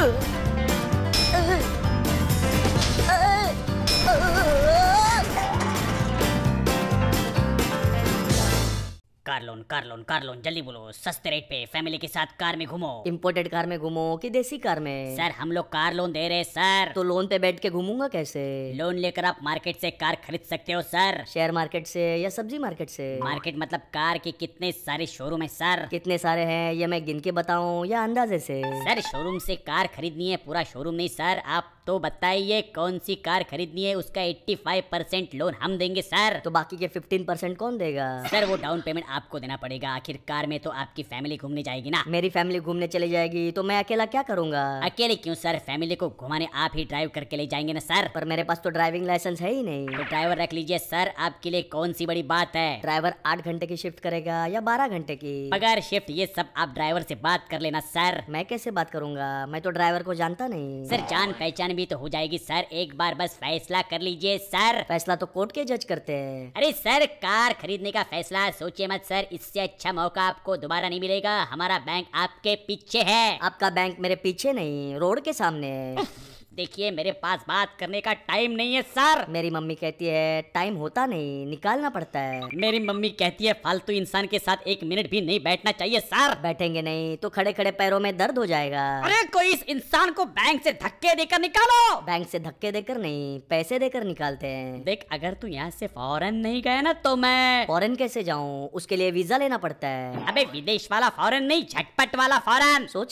嗯。कार loan car loan car loan जल्दी बोलो सस्ते रेट पे फैमिली के साथ कार में घूमो इम्पोर्टेड कार में घूमो कि देसी कार में सर हम लोग कार लोन दे रहे सर तो लोन पे बैठ के घूमूंगा कैसे लोन लेकर आप मार्केट से कार खरीद सकते हो सर शेयर मार्केट से या सब्जी मार्केट से मार्केट मतलब कार के कितने सारे शोरूम है सर कितने सारे है ये मैं गिन के बताऊँ या अंदाजे से सर शोरूम से कार खरीदनी है पूरा शोरूम नहीं सर आप तो बताइए कौन सी कार खरीदनी है उसका 85 परसेंट लोन हम देंगे सर तो बाकी के 15 परसेंट कौन देगा सर वो डाउन पेमेंट आप आपको देना पड़ेगा आखिरकार में तो आपकी फैमिली घूमने जाएगी ना मेरी फैमिली घूमने चले जाएगी तो मैं अकेला क्या करूंगा अकेले क्यों सर फैमिली को घुमाने आप ही ड्राइव करके ले जाएंगे ना सर पर मेरे पास तो ड्राइविंग लाइसेंस है ही नहीं तो ड्राइवर रख लीजिए सर आपके लिए कौन सी बड़ी बात है ड्राइवर आठ घंटे की शिफ्ट करेगा या बारह घंटे की अगर शिफ्ट ये सब आप ड्राइवर से बात कर लेना सर मैं कैसे बात करूंगा मैं तो ड्राइवर को जानता नहीं सर जान पहचान भी तो हो जाएगी सर एक बार बस फैसला कर लीजिए सर फैसला तो कोर्ट के जज करते हैं अरे सर कार खरीदने का फैसला सोचिए मत सर इससे अच्छा मौका आपको दोबारा नहीं मिलेगा हमारा बैंक आपके पीछे है आपका बैंक मेरे पीछे नहीं रोड के सामने है देखिए मेरे पास बात करने का टाइम नहीं है सर मेरी मम्मी कहती है टाइम होता नहीं निकालना पड़ता है मेरी मम्मी कहती है फालतू इंसान के साथ एक मिनट भी नहीं बैठना चाहिए सर बैठेंगे नहीं तो खड़े खड़े पैरों में दर्द हो जाएगा अरे कोई इस इंसान को बैंक से धक्के देकर निकालो बैंक से धक्के देकर नहीं पैसे देकर निकालते हैं देख अगर तू यहाँ से फॉरन नहीं गया ना तो मैं फॉरन कैसे जाऊँ उसके लिए वीजा लेना पड़ता है अबे विदेश वाला फॉरन नहीं झटपट वाला फॉरन सोच